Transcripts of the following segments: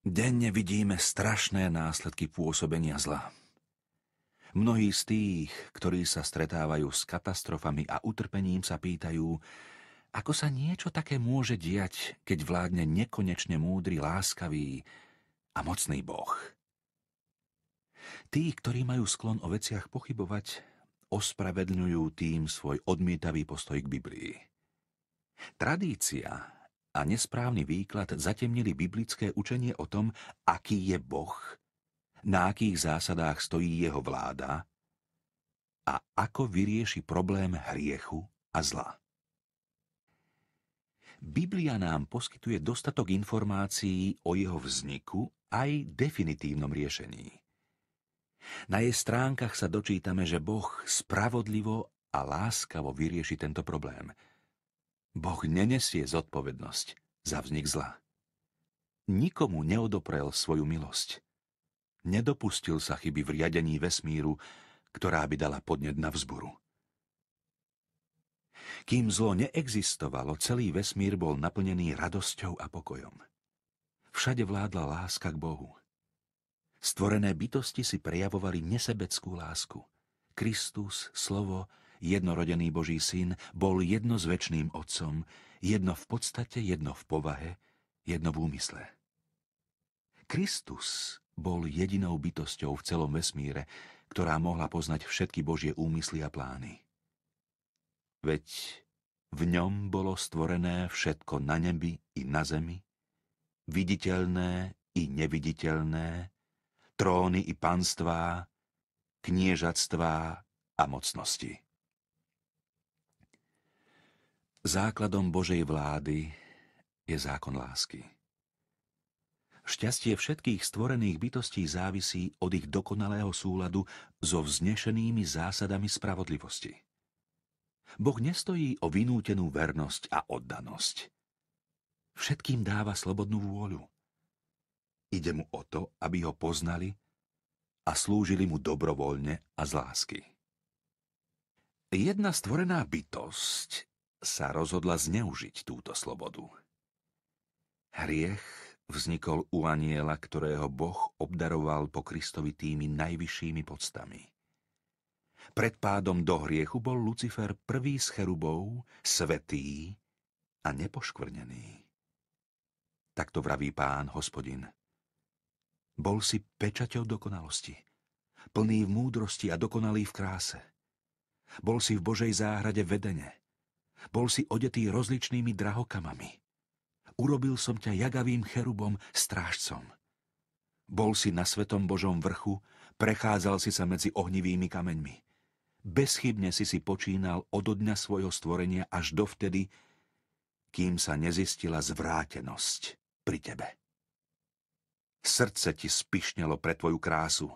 Denne vidíme strašné následky pôsobenia zla. Mnohí z tých, ktorí sa stretávajú s katastrofami a utrpením, sa pýtajú, ako sa niečo také môže diať, keď vládne nekonečne múdry, láskavý a mocný Boh. Tí, ktorí majú sklon o veciach pochybovať, ospravedlňujú tým svoj odmietavý postoj k Biblii. Tradícia a nesprávny výklad zatemnili biblické učenie o tom, aký je Boh, na akých zásadách stojí jeho vláda a ako vyrieši problém hriechu a zla. Biblia nám poskytuje dostatok informácií o jeho vzniku aj definitívnom riešení. Na jej stránkach sa dočítame, že Boh spravodlivo a láskavo vyrieši tento problém – Boh nenesie zodpovednosť za vznik zla. Nikomu neodoprel svoju milosť. Nedopustil sa chyby v riadení vesmíru, ktorá by dala podnet na vzburu. Kým zlo neexistovalo, celý vesmír bol naplnený radosťou a pokojom. Všade vládla láska k Bohu. Stvorené bytosti si prejavovali nesebeckú lásku. Kristus, slovo, jednorodený Boží syn, bol jedno s väčným otcom, jedno v podstate, jedno v povahe, jedno v úmysle. Kristus bol jedinou bytosťou v celom vesmíre, ktorá mohla poznať všetky Božie úmysly a plány. Veď v ňom bolo stvorené všetko na nebi i na zemi, viditeľné i neviditeľné, tróny i panstvá, kniežatstvá a mocnosti. Základom Božej vlády je zákon lásky. Šťastie všetkých stvorených bytostí závisí od ich dokonalého súladu so vznešenými zásadami spravodlivosti. Boh nestojí o vynútenú vernosť a oddanosť. Všetkým dáva slobodnú vôľu. Ide mu o to, aby ho poznali a slúžili mu dobrovoľne a z lásky. Jedna stvorená bytosť sa rozhodla zneužiť túto slobodu. Hriech vznikol u aniela, ktorého Boh obdaroval po Kristovi tými najvyššími podstami. Pred pádom do hriechu bol Lucifer prvý z cherubov, svetý a nepoškvrnený. Takto vraví pán, hospodin. Bol si pečaťou dokonalosti, plný v múdrosti a dokonalý v kráse. Bol si v Božej záhrade vedene – bol si odetý rozličnými drahokamami. Urobil som ťa jagavým cherubom, strážcom. Bol si na Svetom Božom vrchu, prechádzal si sa medzi ohnivými kameňmi. Bezchybne si si počínal od dňa svojho stvorenia až dovtedy, kým sa nezistila zvrátenosť pri tebe. Srdce ti spišnelo pre tvoju krásu.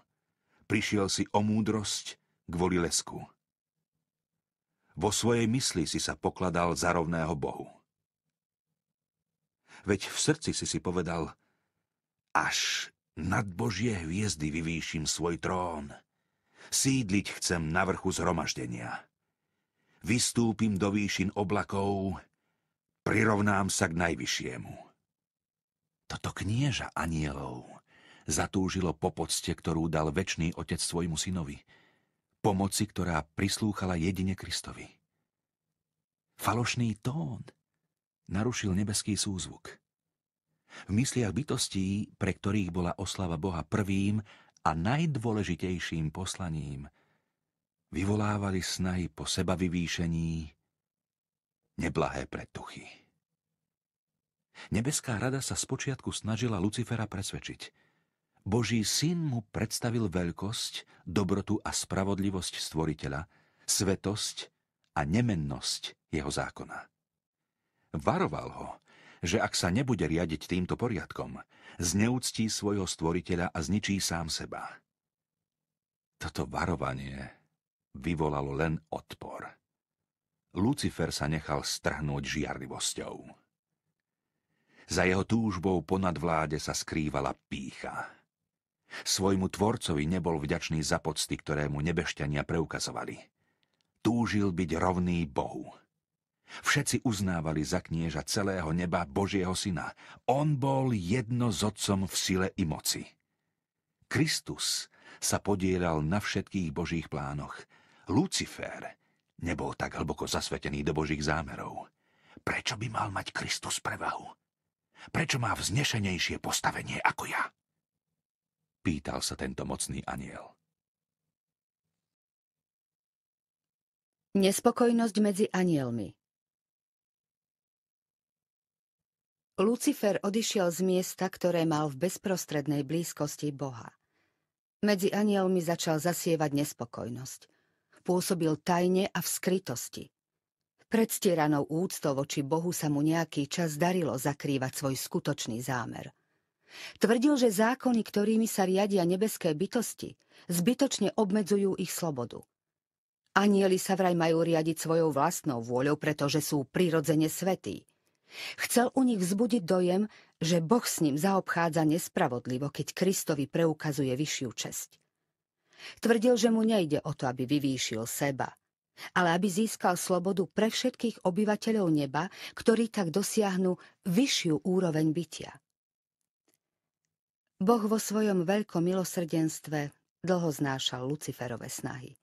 Prišiel si o múdrosť kvôli lesku. Vo svojej mysli si sa pokladal za rovného Bohu. Veď v srdci si si povedal, až nad Božie hviezdy vyvýšim svoj trón. Sídliť chcem na vrchu zhromaždenia. Vystúpim do výšin oblakov, prirovnám sa k najvyššiemu. Toto knieža anielov zatúžilo po pocte, ktorú dal väčší otec svojmu synovi – Pomoci, ktorá prislúchala jedine Kristovi. Falošný tón narušil nebeský súzvuk. V mysliach bytostí, pre ktorých bola oslava Boha prvým a najdôležitejším poslaním, vyvolávali snahy po seba vyvýšení neblahé pretuchy. Nebeská rada sa spočiatku snažila Lucifera presvedčiť – Boží syn mu predstavil veľkosť, dobrotu a spravodlivosť stvoriteľa, svetosť a nemennosť jeho zákona. Varoval ho, že ak sa nebude riadiť týmto poriadkom, zneúctí svojho stvoriteľa a zničí sám seba. Toto varovanie vyvolalo len odpor. Lucifer sa nechal strhnúť žiarlivosťou. Za jeho túžbou ponad vláde sa skrývala pícha. Svojmu tvorcovi nebol vďačný za pocty, ktoré mu nebešťania preukazovali. Túžil byť rovný Bohu. Všetci uznávali za knieža celého neba Božieho syna. On bol jedno s otcom v sile i moci. Kristus sa podielal na všetkých Božích plánoch. Lucifer nebol tak hlboko zasvetený do Božích zámerov. Prečo by mal mať Kristus prevahu? Prečo má vznešenejšie postavenie ako ja? Pýtal sa tento mocný aniel. Nespokojnosť medzi anielmi Lucifer odišiel z miesta, ktoré mal v bezprostrednej blízkosti Boha. Medzi anielmi začal zasievať nespokojnosť. Pôsobil tajne a v skrytosti. Predstieranou úctou voči Bohu sa mu nejaký čas darilo zakrývať svoj skutočný zámer – Tvrdil, že zákony, ktorými sa riadia nebeské bytosti, zbytočne obmedzujú ich slobodu. Anieli sa vraj majú riadiť svojou vlastnou vôľou, pretože sú prirodzene svetí. Chcel u nich vzbudiť dojem, že Boh s ním zaobchádza nespravodlivo, keď Kristovi preukazuje vyššiu česť. Tvrdil, že mu nejde o to, aby vyvýšil seba, ale aby získal slobodu pre všetkých obyvateľov neba, ktorí tak dosiahnu vyššiu úroveň bytia. Boh vo svojom veľkom milosrdenstve dlho znášal Luciferove snahy.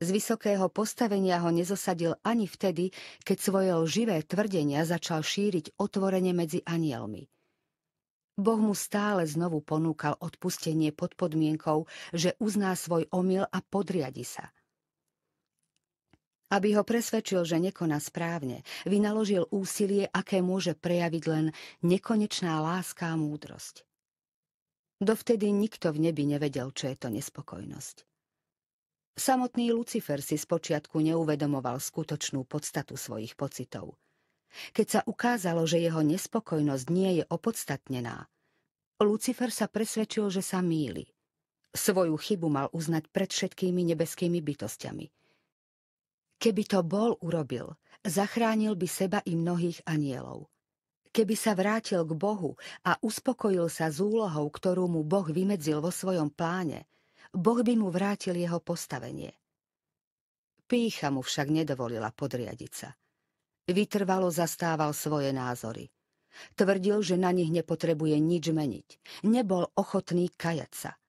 Z vysokého postavenia ho nezosadil ani vtedy, keď svoje lživé tvrdenia začal šíriť otvorene medzi anielmi. Boh mu stále znovu ponúkal odpustenie pod podmienkou, že uzná svoj omyl a podriadi sa. Aby ho presvedčil, že nekoná správne, vynaložil úsilie, aké môže prejaviť len nekonečná láska a múdrosť. Dovtedy nikto v nebi nevedel, čo je to nespokojnosť. Samotný Lucifer si spočiatku neuvedomoval skutočnú podstatu svojich pocitov. Keď sa ukázalo, že jeho nespokojnosť nie je opodstatnená, Lucifer sa presvedčil, že sa míli. Svoju chybu mal uznať pred všetkými nebeskými bytostiami. Keby to bol urobil, zachránil by seba i mnohých anielov. Keby sa vrátil k Bohu a uspokojil sa s úlohou, ktorú mu Boh vymedzil vo svojom pláne, Boh by mu vrátil jeho postavenie. Pícha mu však nedovolila podriadiť sa. Vytrvalo zastával svoje názory. Tvrdil, že na nich nepotrebuje nič meniť. Nebol ochotný kajať sa.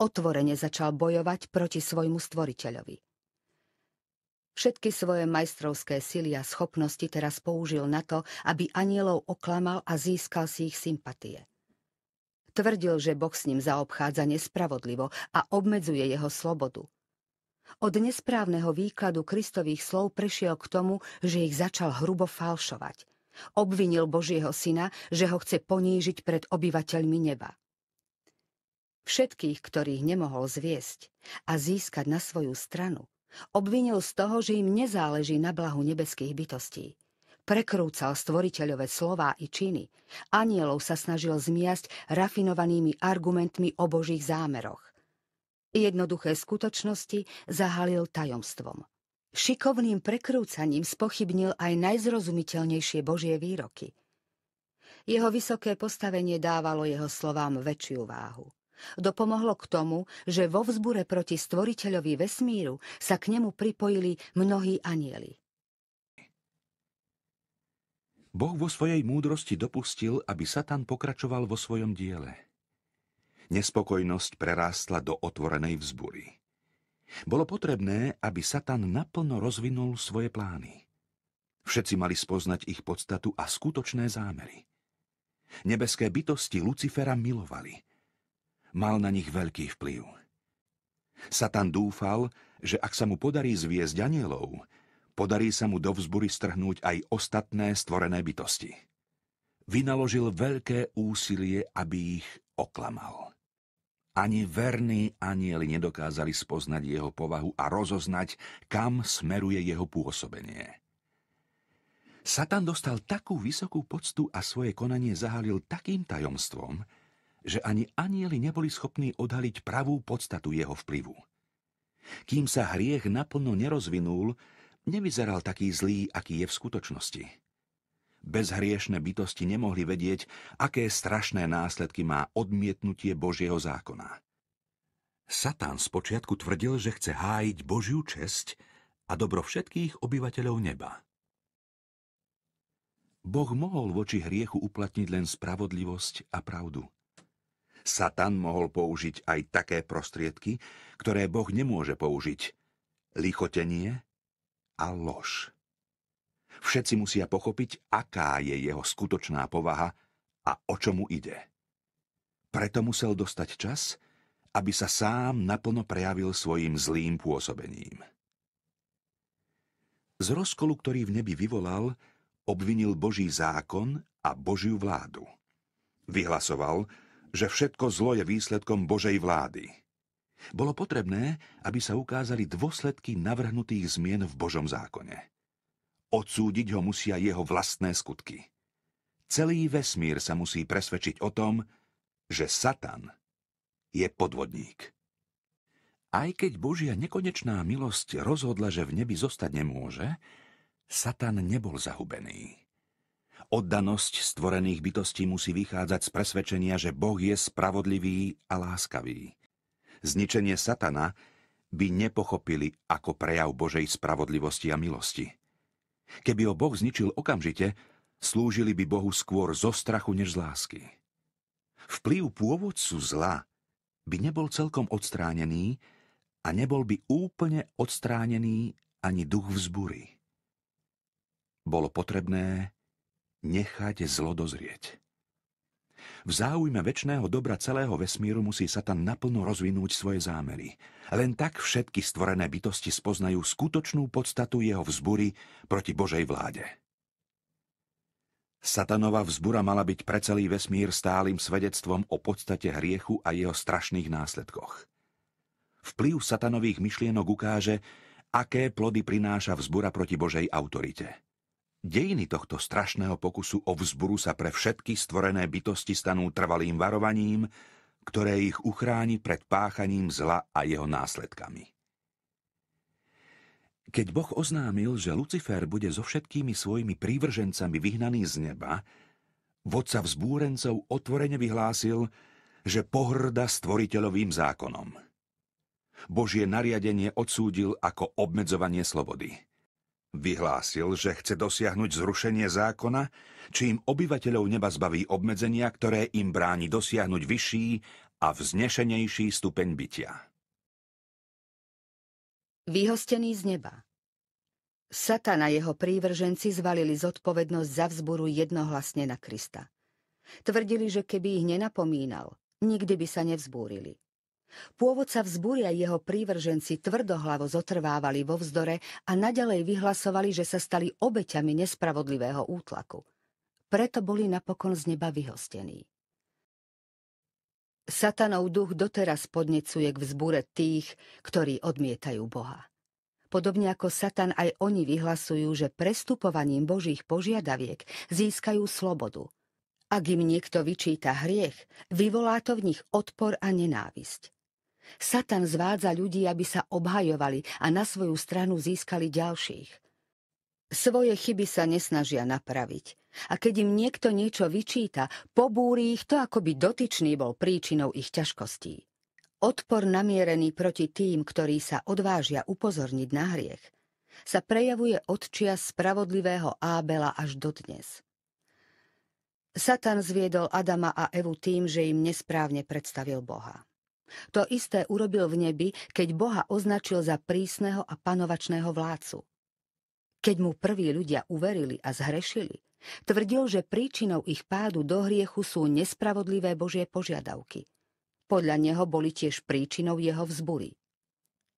Otvorene začal bojovať proti svojmu stvoriteľovi. Všetky svoje majstrovské sily a schopnosti teraz použil na to, aby anielov oklamal a získal si ich sympatie. Tvrdil, že Boh s ním zaobchádza nespravodlivo a obmedzuje jeho slobodu. Od nesprávneho výkladu Kristových slov prešiel k tomu, že ich začal hrubo falšovať. Obvinil Božieho syna, že ho chce ponížiť pred obyvateľmi neba. Všetkých, ktorých nemohol zviesť a získať na svoju stranu, Obvinil z toho, že im nezáleží na blahu nebeských bytostí. Prekrúcal stvoriteľové slová i činy. Anielov sa snažil zmiasť rafinovanými argumentmi o božích zámeroch. Jednoduché skutočnosti zahalil tajomstvom. Šikovným prekrúcaním spochybnil aj najzrozumiteľnejšie Božie výroky. Jeho vysoké postavenie dávalo jeho slovám väčšiu váhu dopomohlo k tomu, že vo vzbure proti stvoriteľovi vesmíru sa k nemu pripojili mnohí anieli. Boh vo svojej múdrosti dopustil, aby Satan pokračoval vo svojom diele. Nespokojnosť prerástla do otvorenej vzbury. Bolo potrebné, aby Satan naplno rozvinul svoje plány. Všetci mali spoznať ich podstatu a skutočné zámery. Nebeské bytosti Lucifera milovali – mal na nich veľký vplyv. Satan dúfal, že ak sa mu podarí zviezť anielov, podarí sa mu do vzbury strhnúť aj ostatné stvorené bytosti. Vynaložil veľké úsilie, aby ich oklamal. Ani verní anieli nedokázali spoznať jeho povahu a rozoznať, kam smeruje jeho pôsobenie. Satan dostal takú vysokú poctu a svoje konanie zahalil takým tajomstvom, že ani anieli neboli schopní odhaliť pravú podstatu jeho vplyvu. Kým sa hriech naplno nerozvinul, nevyzeral taký zlý, aký je v skutočnosti. Bezhriešne bytosti nemohli vedieť, aké strašné následky má odmietnutie Božieho zákona. Satan spočiatku tvrdil, že chce hájiť Božiu česť a dobro všetkých obyvateľov neba. Boh mohol voči hriechu uplatniť len spravodlivosť a pravdu – Satan mohol použiť aj také prostriedky, ktoré Boh nemôže použiť. Lichotenie a lož. Všetci musia pochopiť, aká je jeho skutočná povaha a o čomu ide. Preto musel dostať čas, aby sa sám naplno prejavil svojim zlým pôsobením. Z rozkolu, ktorý v nebi vyvolal, obvinil Boží zákon a Božiu vládu. Vyhlasoval, že všetko zlo je výsledkom Božej vlády. Bolo potrebné, aby sa ukázali dôsledky navrhnutých zmien v Božom zákone. Odsúdiť ho musia jeho vlastné skutky. Celý vesmír sa musí presvedčiť o tom, že Satan je podvodník. Aj keď Božia nekonečná milosť rozhodla, že v nebi zostať nemôže, Satan nebol zahubený. Oddanosť stvorených bytostí musí vychádzať z presvedčenia, že Boh je spravodlivý a láskavý. Zničenie satana by nepochopili ako prejav Božej spravodlivosti a milosti. Keby ho Boh zničil okamžite, slúžili by Bohu skôr zo strachu než z lásky. Vplyv pôvodcu zla by nebol celkom odstránený a nebol by úplne odstránený ani duch vzbury. Bolo potrebné nechať zlo dozrieť. V záujme väčšného dobra celého vesmíru musí Satan naplno rozvinúť svoje zámery. Len tak všetky stvorené bytosti spoznajú skutočnú podstatu jeho vzbury proti Božej vláde. Satanova vzbura mala byť pre celý vesmír stálym svedectvom o podstate hriechu a jeho strašných následkoch. Vplyv satanových myšlienok ukáže, aké plody prináša vzbura proti Božej autorite – Dejiny tohto strašného pokusu o vzburu sa pre všetky stvorené bytosti stanú trvalým varovaním, ktoré ich uchráni pred páchaním zla a jeho následkami. Keď Boh oznámil, že Lucifer bude so všetkými svojimi prívržencami vyhnaný z neba, vodca vzbúrencov otvorene vyhlásil, že pohrda stvoriteľovým zákonom. Božie nariadenie odsúdil ako obmedzovanie slobody – Vyhlásil, že chce dosiahnuť zrušenie zákona, čím obyvateľov neba zbaví obmedzenia, ktoré im bráni dosiahnuť vyšší a vznešenejší stupeň bytia. Vyhostený z neba Satana jeho prívrženci zvalili zodpovednosť za vzburu jednohlasne na Krista. Tvrdili, že keby ich nenapomínal, nikdy by sa nevzbúrili. Pôvodca vzbúria jeho prívrženci tvrdohlavo zotrvávali vo vzdore a nadalej vyhlasovali, že sa stali obeťami nespravodlivého útlaku. Preto boli napokon z neba vyhostení. Satanov duch doteraz podnecuje k vzbure tých, ktorí odmietajú Boha. Podobne ako Satan aj oni vyhlasujú, že prestupovaním Božích požiadaviek získajú slobodu – ak im niekto vyčíta hriech, vyvolá to v nich odpor a nenávisť. Satan zvádza ľudí, aby sa obhajovali a na svoju stranu získali ďalších. Svoje chyby sa nesnažia napraviť. A keď im niekto niečo vyčíta, pobúri ich to, ako by dotyčný bol príčinou ich ťažkostí. Odpor namierený proti tým, ktorí sa odvážia upozorniť na hriech, sa prejavuje od čia spravodlivého Ábela až dodnes. Satan zviedol Adama a Evu tým, že im nesprávne predstavil Boha. To isté urobil v nebi, keď Boha označil za prísneho a panovačného vládcu. Keď mu prví ľudia uverili a zhrešili, tvrdil, že príčinou ich pádu do hriechu sú nespravodlivé Božie požiadavky. Podľa neho boli tiež príčinou jeho vzbury.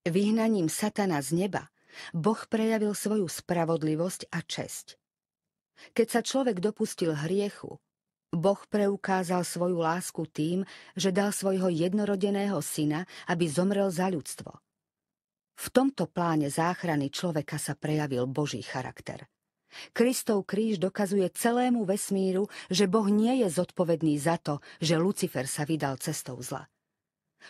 Vyhnaním satana z neba Boh prejavil svoju spravodlivosť a česť. Keď sa človek dopustil hriechu, Boh preukázal svoju lásku tým, že dal svojho jednorodeného syna, aby zomrel za ľudstvo. V tomto pláne záchrany človeka sa prejavil Boží charakter. Kristov kríž dokazuje celému vesmíru, že Boh nie je zodpovedný za to, že Lucifer sa vydal cestou zla.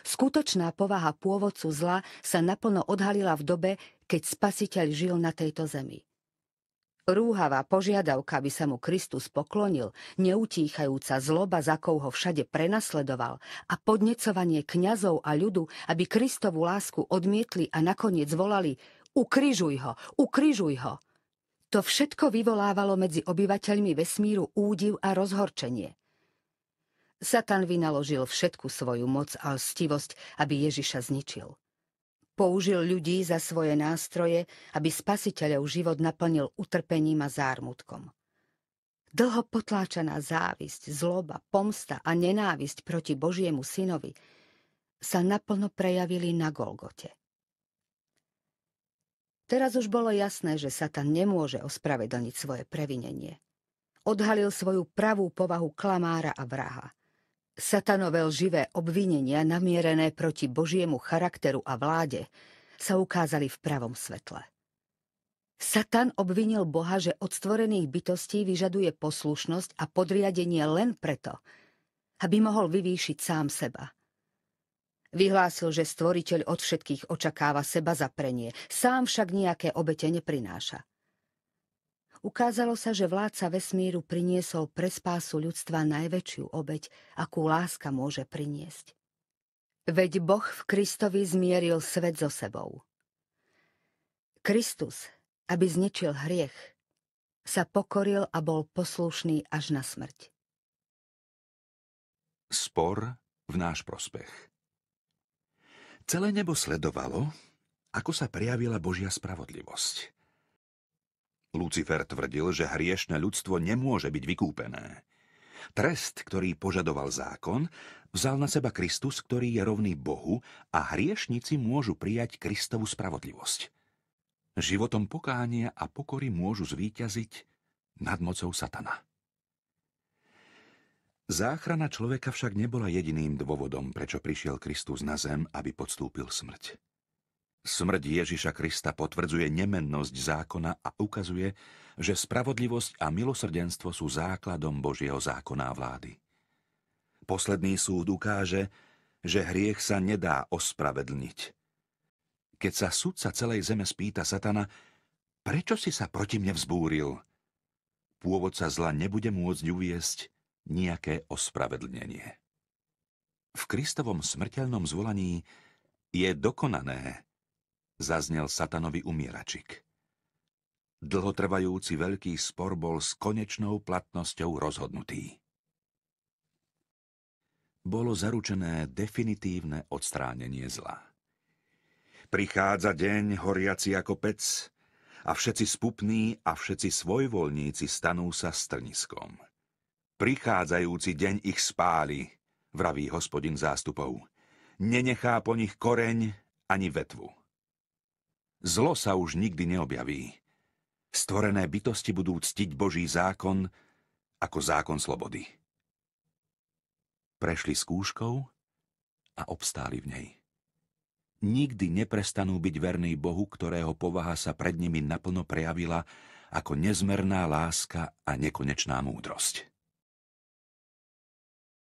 Skutočná povaha pôvodcu zla sa naplno odhalila v dobe, keď spasiteľ žil na tejto zemi. Rúhavá požiadavka, aby sa mu Kristus poklonil, neutíchajúca zloba, za koho ho všade prenasledoval a podnecovanie kňazov a ľudu, aby Kristovu lásku odmietli a nakoniec volali Ukrižuj ho, ukrižuj ho. To všetko vyvolávalo medzi obyvateľmi vesmíru údiv a rozhorčenie. Satan vynaložil všetku svoju moc a lstivosť, aby Ježiša zničil. Použil ľudí za svoje nástroje, aby spasiteľov život naplnil utrpením a zármutkom. Dlho potláčaná závisť, zloba, pomsta a nenávisť proti Božiemu synovi sa naplno prejavili na Golgote. Teraz už bolo jasné, že Satan nemôže ospravedlniť svoje previnenie. Odhalil svoju pravú povahu klamára a vraha – Satanové živé obvinenia namierené proti Božiemu charakteru a vláde sa ukázali v pravom svetle. Satan obvinil Boha, že od stvorených bytostí vyžaduje poslušnosť a podriadenie len preto, aby mohol vyvýšiť sám seba. Vyhlásil, že stvoriteľ od všetkých očakáva seba zaprenie, sám však nejaké obete neprináša. Ukázalo sa, že vládca vesmíru priniesol pre spásu ľudstva najväčšiu obeď, akú láska môže priniesť. Veď Boh v Kristovi zmieril svet so sebou. Kristus, aby zničil hriech, sa pokoril a bol poslušný až na smrť. Spor v náš prospech. Celé nebo sledovalo, ako sa prijavila Božia spravodlivosť. Lucifer tvrdil, že hriešne ľudstvo nemôže byť vykúpené. Trest, ktorý požadoval zákon, vzal na seba Kristus, ktorý je rovný Bohu a hriešnici môžu prijať Kristovu spravodlivosť. Životom pokánia a pokory môžu zvíťaziť nad mocou satana. Záchrana človeka však nebola jediným dôvodom, prečo prišiel Kristus na zem, aby podstúpil smrť. Smrť Ježiša Krista potvrdzuje nemennosť zákona a ukazuje, že spravodlivosť a milosrdenstvo sú základom Božieho zákona a vlády. Posledný súd ukáže, že hriech sa nedá ospravedlniť. Keď sa sudca celej zeme spýta Satana, prečo si sa proti mne vzbúril? Pôvodca zla nebude môcť uviesť nejaké ospravedlnenie. V Kristovom smrteľnom zvolaní je dokonané, zaznel satanovi umieračik. Dlhotrvajúci veľký spor bol s konečnou platnosťou rozhodnutý. Bolo zaručené definitívne odstránenie zla. Prichádza deň horiaci ako pec a všetci spupní a všetci svojvoľníci stanú sa strniskom. Prichádzajúci deň ich spáli, vraví hospodin zástupov. Nenechá po nich koreň ani vetvu. Zlo sa už nikdy neobjaví. Stvorené bytosti budú ctiť Boží zákon ako zákon slobody. Prešli skúškou a obstáli v nej. Nikdy neprestanú byť verní Bohu, ktorého povaha sa pred nimi naplno prejavila ako nezmerná láska a nekonečná múdrosť.